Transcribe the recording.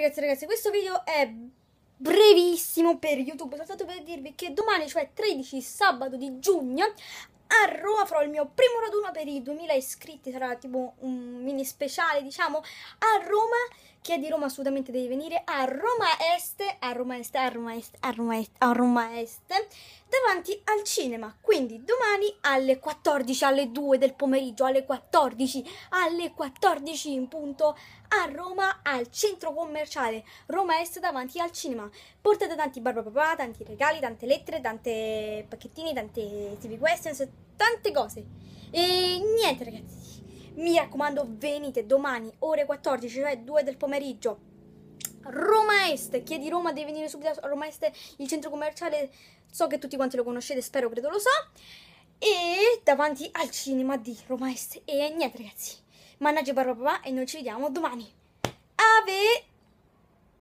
ragazzi ragazzi, questo video è brevissimo per YouTube, soltanto per dirvi che domani, cioè 13 sabato di giugno, a Roma farò il mio primo raduno per i 2000 iscritti, sarà tipo un mini speciale diciamo, a Roma, chi è di Roma assolutamente deve venire, a Roma Est, a Roma Est, a Roma Est, a Roma Est, a Roma Est, a Roma Est davanti al cinema. Quindi domani alle 14, alle 2 del pomeriggio, alle 14, alle 14 in punto a Roma al centro commerciale Roma Est davanti al cinema. Portate tanti barba barbapapà, tanti regali, tante lettere, tante pacchettini, tante TV questions, tante cose. E niente ragazzi. Mi raccomando, venite domani ore 14, cioè 2 del pomeriggio. Roma Romaeste, chi è di Roma deve venire subito a Roma Est, il centro commerciale, so che tutti quanti lo conoscete, spero, credo lo so, e davanti al cinema di Roma Est, E niente ragazzi, mannaggia papà e noi ci vediamo domani.